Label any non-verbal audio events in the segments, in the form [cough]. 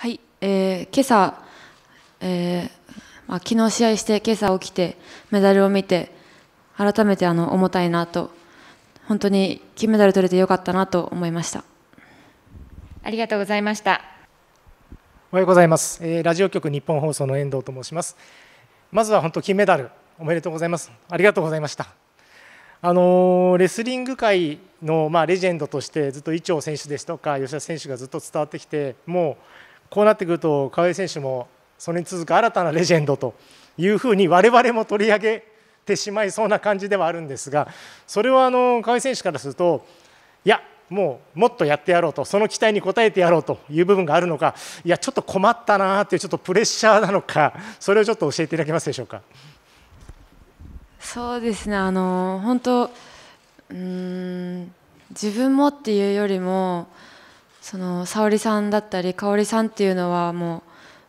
はい、えー、今朝、えーまあ、昨日試合して今朝起きてメダルを見て改めてあの重たいなと本当に金メダル取れてよかったなと思いましたありがとうございましたおはようございます、えー、ラジオ局日本放送の遠藤と申しますまずは本当金メダルおめでとうございますありがとうございましたあのレスリング界の、まあ、レジェンドとしてずっと伊調選手ですとか吉田選手がずっと伝わってきてもうこうなってくると川井選手もそれに続く新たなレジェンドというふうに我々も取り上げてしまいそうな感じではあるんですがそれはあの川井選手からするといやもうもっとやってやろうとその期待に応えてやろうという部分があるのかいやちょっと困ったなというちょっとプレッシャーなのか [laughs] それをちょっと教えていただけますでしょうか。そうですねあの本当うん自分もっていうよりもその沙織さんだったり香織さんっていうのはもう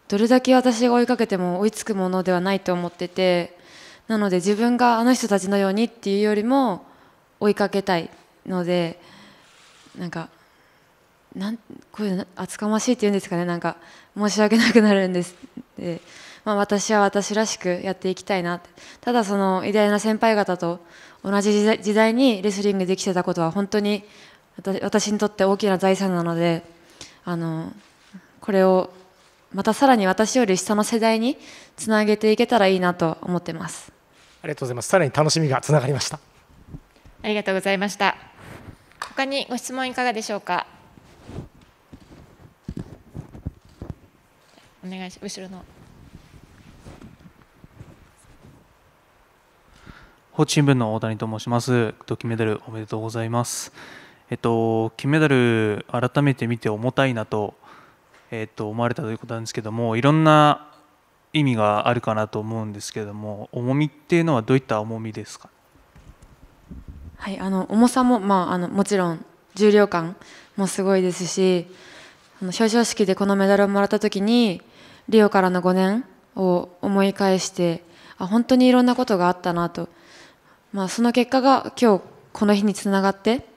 どれだけ私が追いかけても追いつくものではないと思っててなので自分があの人たちのようにっていうよりも追いかけたいのでなんかなんこういう厚かましいっていうんですかねなんか申し訳なくなるんですで、まあ、私は私らしくやっていきたいなただその偉大な先輩方と同じ時代にレスリングできてたことは本当に私にとって大きな財産なのであのこれをまたさらに私より下の世代につなげていけたらいいなと思ってますありがとうございますさらに楽しみがつながりましたありがとうございました他にご質問いかがでしょうかお願いし後ろのーチン聞の大谷と申します金メダルおめでとうございますえっと、金メダル改めて見て重たいなと,、えっと、思われたということなんですけどもいろんな意味があるかなと思うんですけども重みっていうのはどういった重みですか、はい、あの重さも、まあ、あのもちろん重量感もすごいですしあの表彰式でこのメダルをもらった時にリオからの5年を思い返してあ本当にいろんなことがあったなと、まあ、その結果が今日この日につながって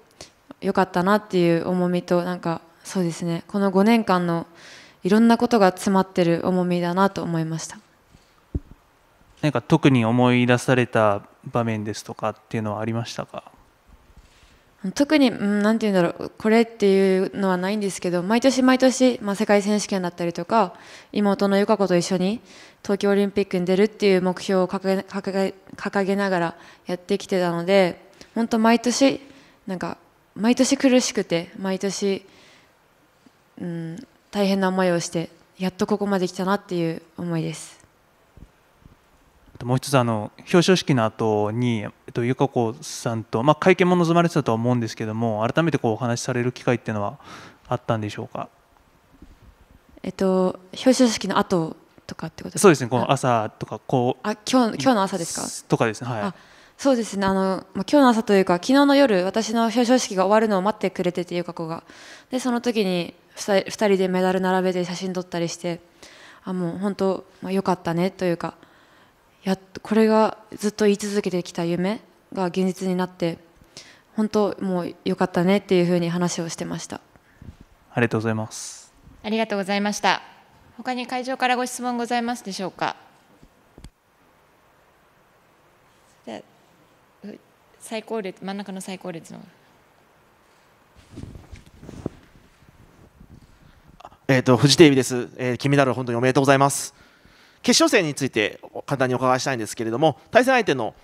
良かったなっていう重みとなんかそうですねこの5年間のいろんなことが詰まってる重みだなと思いましたなんか特に思い出された場面ですとかっていうのはありましたか特に何て言うんだろうこれっていうのはないんですけど毎年毎年、まあ、世界選手権だったりとか妹の友香子と一緒に東京オリンピックに出るっていう目標を掲げ掲げながらやってきてたので本当毎年なんか毎年苦しくて毎年、うん、大変な思いをしてやっとここまで来たなっていう思いです。もう一つあの表彰式の後に、えっと、友香子さんと、まあ、会見も望まれてたとは思うんですけども改めてこうお話しされる機会っていうのはあったんでしょうか、えっと、表彰式の後とかってことですかそうですねこの朝とかこうあ今日今日の朝ですかとかですねはい。そうですねあの、まあ、今日の朝というか昨日の夜私の表彰式が終わるのを待ってくれてて友香子がでその時に 2, 人でメダル並べて写真撮ったりしてあもう本当、まあ、よかったねというかやこれがずっと言い続けてきた夢が現実になって本当もうよかったねっていうふうに話をしてましたありがとうございますありがとうございました他に会場からご質問ございますでしょうか最高列真ん中の最高列のえーと、フジテレビです、えー、金メダル本当におめでとうございます決勝戦について簡単にお伺いしたいんですけれども対戦相手の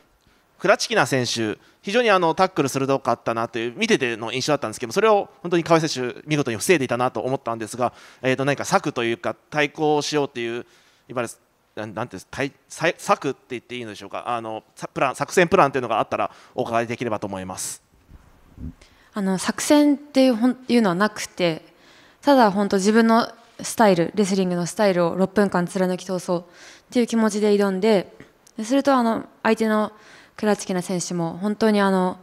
クラチキナ選手非常にあのタックル鋭かったなという見てての印象だったんですけどそれを本当に川井選手見事に防いでいたなと思ったんですが、えーと、何か策というか対抗しようというですなんて対策って言っていいのでしょうかあのプラン作戦プランというのがあったらお伺いできればと思いますあの作戦っていういうのはなくてただ本当自分のスタイルレスリングのスタイルを6分間貫き通そうっていう気持ちで挑んでするとあの相手のクラチキな選手も本当にあの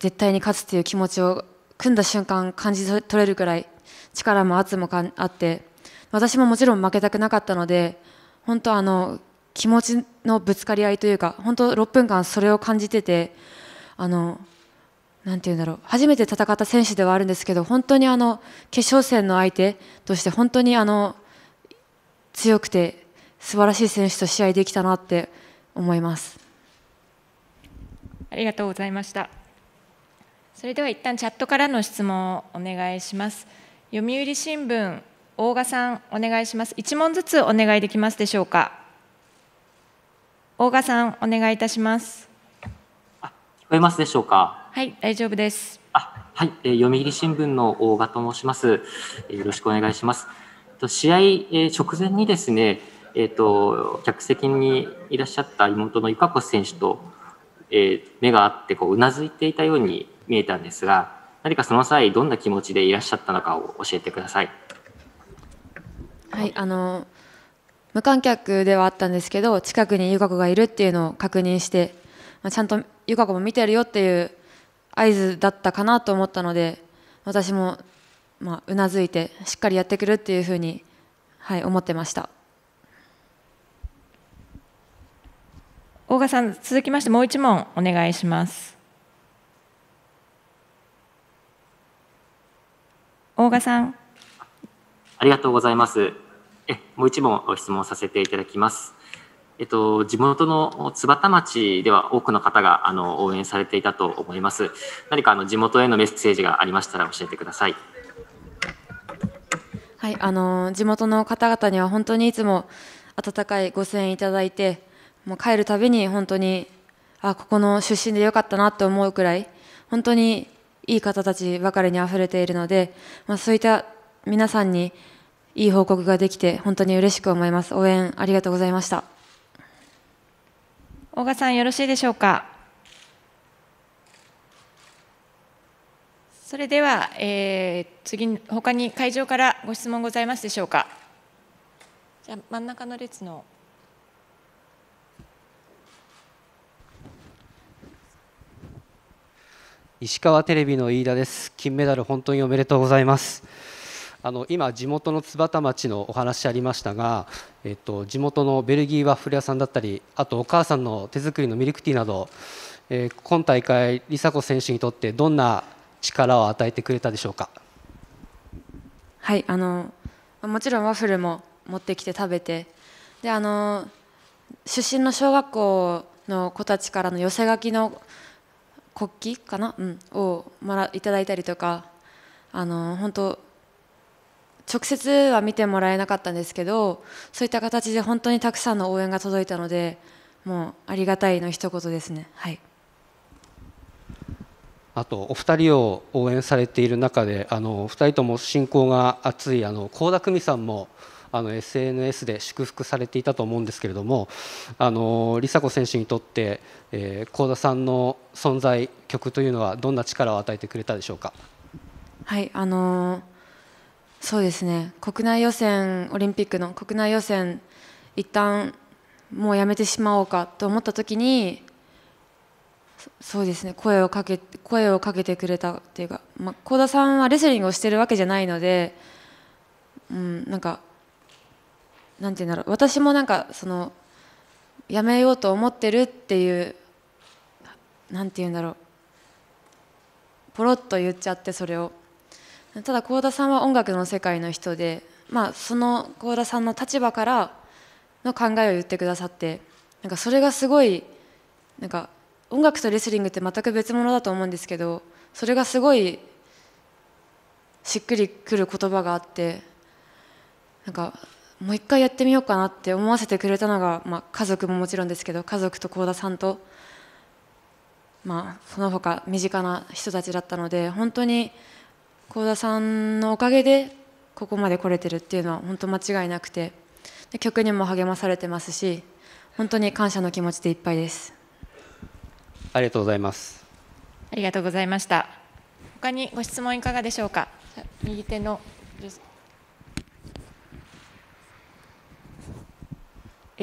絶対に勝つっていう気持ちを組んだ瞬間感じ取れるくらい力も圧もあって私ももちろん負けたくなかったので。本当あの気持ちのぶつかり合いというか本当6分間それを感じててあのなんて言うんだろう初めて戦った選手ではあるんですけど本当にあの決勝戦の相手として本当にあの強くて素晴らしい選手と試合できたなって思いますありがとうございましたそれでは一旦チャットからの質問をお願いします読売新聞大賀さん、お願いします。1問ずつお願いできますでしょうか。大賀さん、お願いいたします。あ聞こえますでしょうか。はい、大丈夫です。あはい、えー、読売新聞の大賀と申します。えー、よろしくお願いします。と試合、えー、直前にですね、えーと、客席にいらっしゃった妹の友香子選手と、えー、目が合ってこうなずいていたように見えたんですが、何かその際、どんな気持ちでいらっしゃったのかを教えてください。はいあの無観客ではあったんですけど近くに友香子がいるっていうのを確認して、まあ、ちゃんと友香子も見てるよっていう合図だったかなと思ったので私もまあうなずいてしっかりやってくるっていうふうに、はい、思ってました大賀さん続きましてもう一問お願いします大賀さんありがとうございますえもう一問質問させていただきます。えっと、地元の津幡町では多くの方があの応援されていたと思います。何かあの地元へのメッセージがありましたら教えてください。はい、あの地元の方々には本当にいつも温かいご支援いただいて、もう帰るたびに本当にあここの出身で良かったなと思うくらい本当にいい方たちばかりに溢れているので、まあ、そういった皆さんにいい報告ができて本当に嬉しく思います。応援ありがとうございました。大賀さんよろしいでしょうか。それでは、えー、次他に会場からご質問ございますでしょうか。じゃ真ん中の列の。石川テレビの飯田です。金メダル本当におめでとうございます。あの今地元の津幡町のお話ありましたが、えっと、地元のベルギーワッフル屋さんだったりあとお母さんの手作りのミルクティーなど、えー、今大会梨紗子選手にとってどんな力を与えてくれたでしょうかはいあのもちろんワッフルも持ってきて食べてであの出身の小学校の子たちからの寄せ書きの国旗かな、うん、をもらいただいたりとかあの本当直接は見てもらえなかったんですけどそういった形で本当にたくさんの応援が届いたのでもうありがたいの一言ですね。はいあとお二人を応援されている中であの二人とも親交が厚いあの高田久美さんもあの SNS で祝福されていたと思うんですけれどもあの梨紗子選手にとって、えー、田さんの存在曲というのはどんな力を与えてくれたでしょうか。はいあのーそうですね国内予選オリンピックの国内予選一旦もうやめてしまおうかと思った時にそうですね声をかけ声をかけてくれたっていうか、まあ、田さんはレスリングをしてるわけじゃないので、うん、なんかなんて言うんだろう私もなんかそのやめようと思ってるっていうなんて言うんだろうポロッと言っちゃってそれをただ幸田さんは音楽の世界の人で、まあ、その幸田さんの立場からの考えを言ってくださってなんかそれがすごいなんか音楽とレスリングって全く別物だと思うんですけどそれがすごいしっくりくる言葉があってなんかもう一回やってみようかなって思わせてくれたのが、まあ、家族ももちろんですけど家族と幸田さんと、まあ、その他身近な人たちだったので本当に。幸田さんのおかげでここまで来れてるっていうのは本当間違いなくてで曲にも励まされてますし本当に感謝の気持ちでいっぱいですありがとうございますありがとうございました他にご質問いかがでしょうか右手の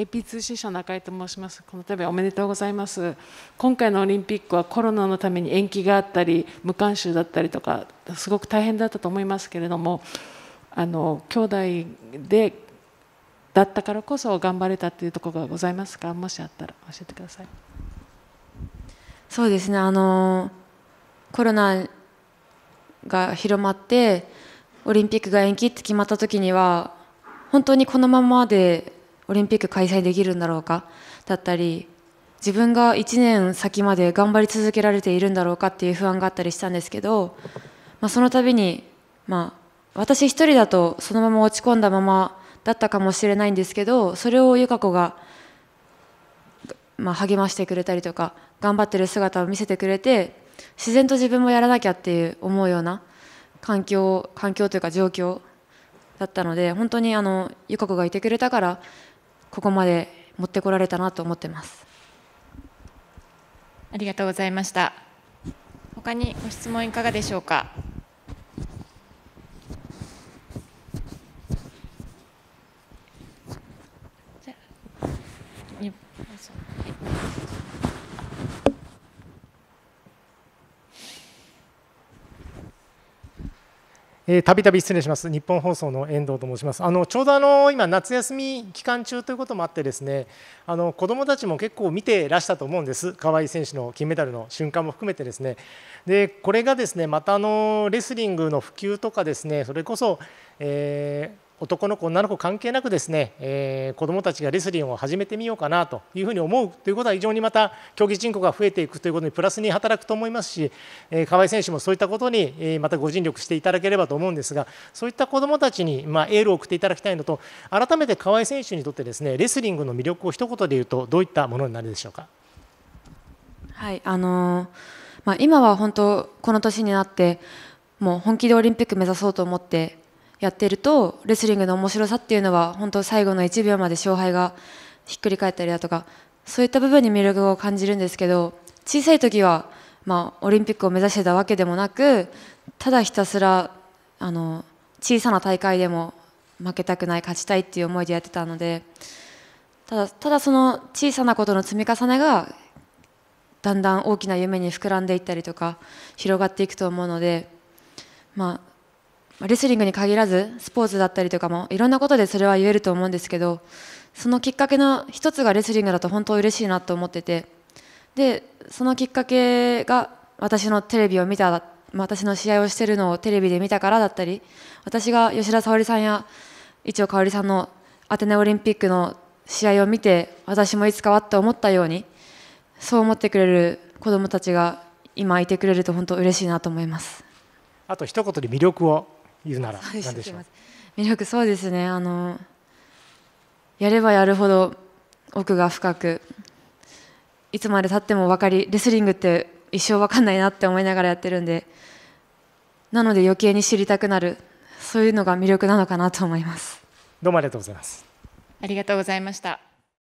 AP 通信社の赤井と申しますこの度はおめでとうございます今回のオリンピックはコロナのために延期があったり無観衆だったりとかすごく大変だったと思いますけれどもあの兄弟でだったからこそ頑張れたっていうところがございますかもしあったら教えてくださいそうですねあのコロナが広まってオリンピックが延期って決まった時には本当にこのままでオリンピック開催できるんだろうかだったり自分が1年先まで頑張り続けられているんだろうかっていう不安があったりしたんですけど、まあ、その度に、まあ、私1人だとそのまま落ち込んだままだったかもしれないんですけどそれを友香子が、まあ、励ましてくれたりとか頑張ってる姿を見せてくれて自然と自分もやらなきゃっていう思うような環境環境というか状況だったので本当にあの友香子がいてくれたからここまで持ってこられたなと思ってますありがとうございました他にご質問いかがでしょうかえー、たびたび失礼します、日本放送の遠藤と申します。あのちょうどあの今、夏休み期間中ということもあって、ですねあの子どもたちも結構見てらしたと思うんです、川井選手の金メダルの瞬間も含めて、ですねでこれがですねまたあのレスリングの普及とか、ですねそれこそ、えー男の子女の子関係なくですね、えー、子どもたちがレスリングを始めてみようかなというふうに思うということは非常にまた競技人口が増えていくということにプラスに働くと思いますし、えー、河合選手もそういったことに、えー、またご尽力していただければと思うんですがそういった子どもたちに、まあ、エールを送っていただきたいのと改めて河合選手にとってですねレスリングの魅力を一言で言うとどういったものになるでしょうか。はいあのー、まあ、今は本当この年になってもう本気でオリンピック目指そうと思ってやってるとレスリングの面白さっていうのは本当最後の1秒まで勝敗がひっくり返ったりだとかそういった部分に魅力を感じるんですけど小さい時は、まあ、オリンピックを目指してたわけでもなくただひたすらあの小さな大会でも負けたくない勝ちたいっていう思いでやってたのでただただその小さなことの積み重ねがだんだん大きな夢に膨らんでいったりとか広がっていくと思うので、まあ、レスリングに限らずスポーツだったりとかもいろんなことでそれは言えると思うんですけどそのきっかけの一つがレスリングだと本当嬉しいなと思っててでそのきっかけが私のテレビを見た私の試合をしてるのをテレビで見たからだったり私が吉田沙保里さんや一応香織さんのアテネオリンピックの試合を見て私もいつかはって思ったようにそう思ってくれる子どもたちが今いてくれると本当嬉しいなと思いますあと一言で魅力を言うなら何でしょう魅力そうですねあのやればやるほど奥が深くいつまでたっても分かりレスリングって一生分かんないなって思いながらやってるんでなので余計に知りたくなるそういうのが魅力なのかなと思いますどうもありがとうございますありがとうございました